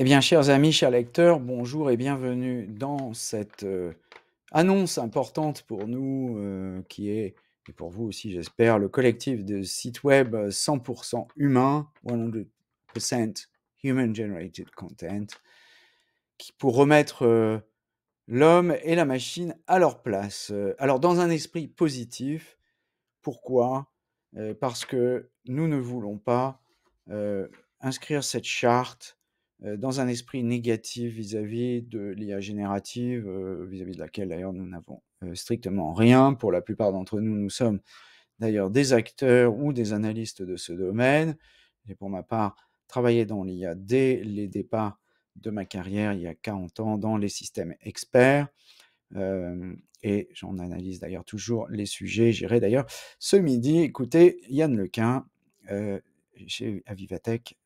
Eh bien, chers amis, chers lecteurs, bonjour et bienvenue dans cette euh, annonce importante pour nous, euh, qui est, et pour vous aussi, j'espère, le collectif de sites web 100% humain, 100% Human Generated Content, qui, pour remettre euh, l'homme et la machine à leur place. Alors, dans un esprit positif, pourquoi Parce que nous ne voulons pas inscrire cette charte euh, dans un esprit négatif vis-à-vis de l'IA générative, euh, vis-à-vis de laquelle d'ailleurs nous n'avons euh, strictement rien. Pour la plupart d'entre nous, nous sommes d'ailleurs des acteurs ou des analystes de ce domaine. J'ai pour ma part travaillé dans l'IA dès les départs de ma carrière il y a 40 ans dans les systèmes experts. et j'en analyse d'ailleurs toujours les sujets. J'irai d'ailleurs ce midi écoutez Yann Lequin euh, chez Avivatech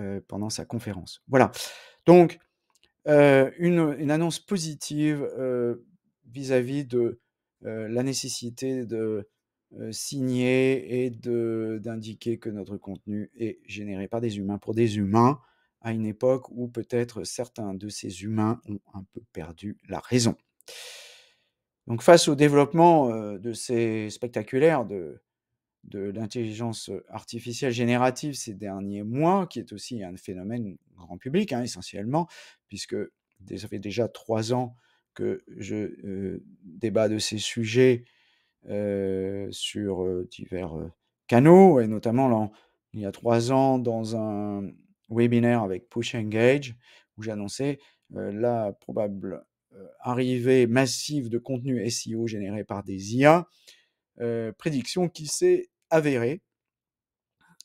euh, pendant sa conférence. Voilà. Donc, euh, une, annonce positive euh, vis-à-vis -vis de la nécessité de signer et d'indiquer que notre contenu est généré par des humains pour des humains à une époque où peut-être certains de ces humains ont un peu perdu la raison. Donc face au développement de ces spectaculaires de de l'intelligence artificielle générative ces derniers mois, qui est aussi un phénomène grand public hein, essentiellement, puisque ça fait déjà trois ans que je débat de ces sujets sur divers canaux, et notamment il y a trois ans dans un webinaire avec Push Engage, où j'annonçais la probable arrivée massive de contenu SEO généré par des IA. Euh, prédiction qui s'est avérée.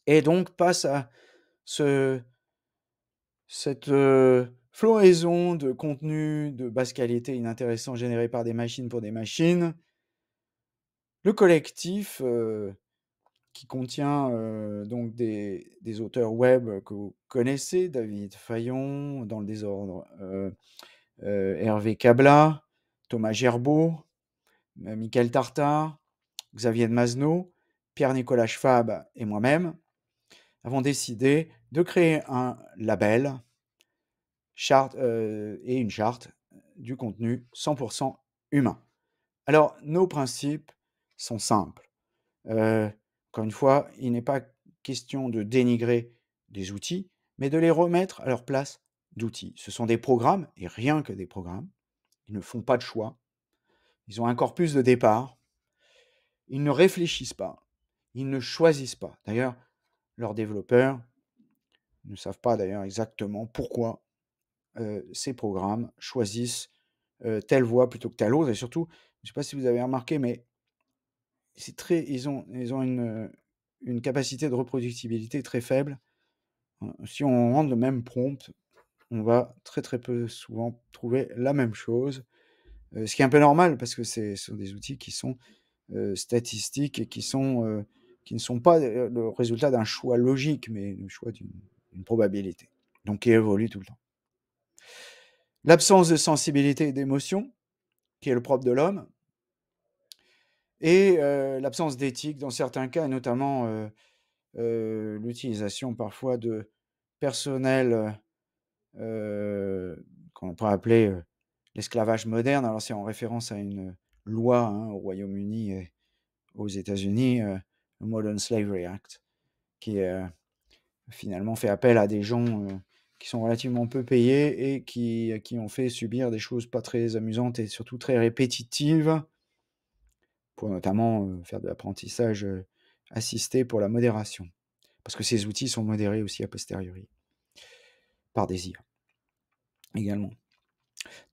Et donc passe à ce, cette euh, floraison de contenu de basse qualité inintéressant généré par des machines pour des machines. Le collectif euh, qui contient donc des, auteurs web que vous connaissez, David Fayon, dans le désordre, Hervé Cabla, Thomas Gerbeau, Michael Tartar, Xavier de Pierre-Nicolas Schwab et moi-même avons décidé de créer un label charte, euh, et une charte du contenu 100% humain. Alors, nos principes sont simples. Euh, encore une fois, il n'est pas question de dénigrer des outils, mais de les remettre à leur place d'outils. Ce sont des programmes, et rien que des programmes. Ils ne font pas de choix. Ils ont un corpus de départ ils ne réfléchissent pas. Ils ne choisissent pas. D'ailleurs, leurs développeurs ne savent pas d'ailleurs exactement pourquoi ces programmes choisissent telle voie plutôt que telle autre. Et surtout, je ne sais pas si vous avez remarqué, mais c'est très, ils ont, ils ont une, une, capacité de reproductibilité très faible. Hein, si on rend le même prompt, on va très très peu souvent trouver la même chose. ce qui est un peu normal parce que ce sont des outils qui sont euh, statistiques et qui, sont, euh, qui ne sont pas euh, le résultat d'un choix logique, mais le choix d'une probabilité, donc qui évolue tout le temps. L'absence de sensibilité et d'émotion, qui est le propre de l'homme, et l'absence d'éthique dans certains cas, notamment l'utilisation parfois de personnel qu'on pourrait appeler l'esclavage moderne. Alors c'est en référence à une loi hein, au Royaume-Uni et aux États-Unis, le euh, Modern Slavery Act, qui euh, finalement fait appel à des gens euh, qui sont relativement peu payés et qui, qui ont fait subir des choses pas très amusantes et surtout très répétitives, pour notamment faire de l'apprentissage assisté pour la modération. Parce que ces outils sont modérés aussi a posteriori, par désir également.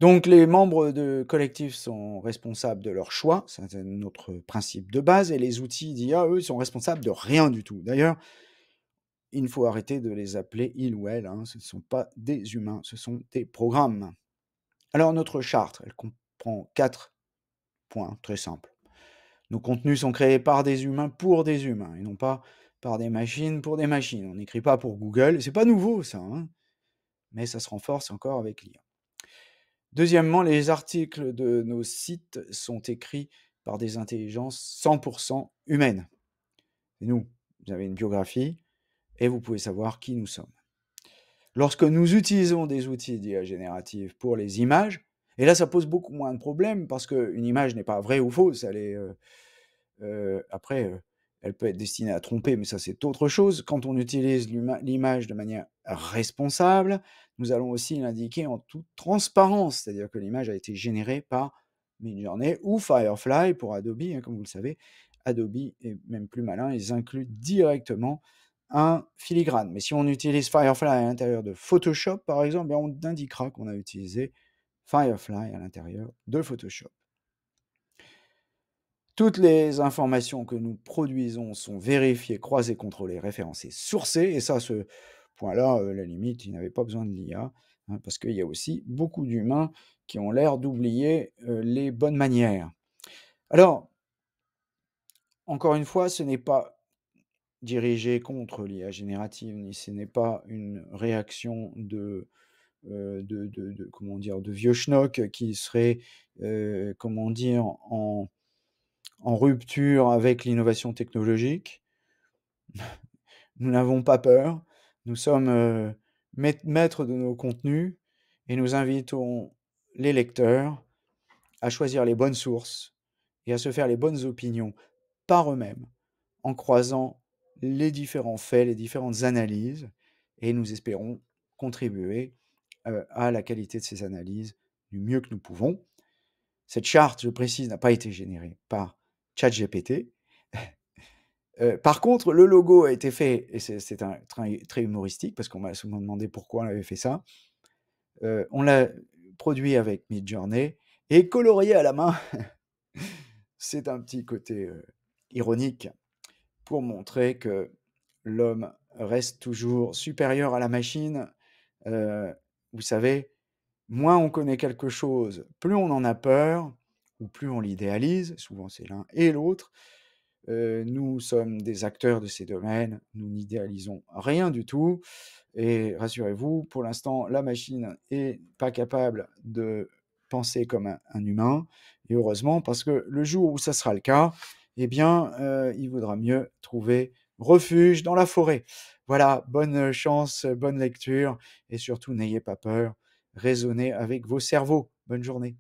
Donc les membres de collectifs sont responsables de leurs choix, c'est notre principe de base, et les outils d'IA, eux, sont responsables de rien du tout. D'ailleurs, il faut arrêter de les appeler il ou elle, hein, ce ne sont pas des humains, ce sont des programmes. Alors notre charte, elle comprend quatre points très simples. Nos contenus sont créés par des humains pour des humains, et non pas par des machines pour des machines. On n'écrit pas pour Google, c'est pas nouveau ça, hein, mais ça se renforce encore avec l'IA. Deuxièmement, les articles de nos sites sont écrits par des intelligences 100% humaines. nous, vous avez une biographie et vous pouvez savoir qui nous sommes. Lorsque nous utilisons des outils d'IA générative pour les images, et là ça pose beaucoup moins de problèmes parce qu'une image n'est pas vraie ou fausse, elle est euh, euh, après euh, elle peut être destinée à tromper, mais ça c'est autre chose. Quand on utilise l'image de manière responsable, nous allons aussi l'indiquer en toute transparence, c'est-à-dire que l'image a été générée par Midjourney ou Firefly pour Adobe, hein, comme vous le savez. Adobe est même plus malin, ils incluent directement un filigrane. Mais si on utilise Firefly à l'intérieur de Photoshop, par exemple, ben, on indiquera qu'on a utilisé Firefly à l'intérieur de Photoshop. Toutes les informations que nous produisons sont vérifiées, croisées, contrôlées, référencées, sourcées. Et ça, ce point-là, euh, la limite, il n'avait pas besoin de l'IA, hein, parce qu'il y a aussi beaucoup d'humains qui ont l'air d'oublier euh, les bonnes manières. Alors, encore une fois, ce n'est pas dirigé contre l'IA générative, ni ce n'est pas une réaction de euh, comment dire, de vieux schnock qui serait, comment dire, en, en rupture avec l'innovation technologique. Nous n'avons pas peur. Nous sommes euh, maîtres de nos contenus et nous invitons les lecteurs à choisir les bonnes sources et à se faire les bonnes opinions par eux-mêmes en croisant les différents faits, les différentes analyses et nous espérons contribuer euh, à la qualité de ces analyses du mieux que nous pouvons. Cette charte, je précise, n'a pas été générée par ChatGPT. Euh, par contre, le logo a été fait, et c'est très, très humoristique, parce qu'on m'a souvent demandé pourquoi on avait fait ça. Euh, on l'a produit avec Midjourney et colorié à la main. c'est un petit côté euh, ironique pour montrer que l'homme reste toujours supérieur à la machine. Euh, vous savez, moins on connaît quelque chose, plus on en a peur, ou plus on l'idéalise, souvent c'est l'un et l'autre. nous sommes des acteurs de ces domaines, nous n'idéalisons rien du tout. Et rassurez-vous, pour l'instant, la machine n'est pas capable de penser comme un, humain. Et heureusement, parce que le jour où ça sera le cas, eh bien, il vaudra mieux trouver refuge dans la forêt. Voilà, bonne chance, bonne lecture, et surtout n'ayez pas peur, raisonnez avec vos cerveaux. Bonne journée.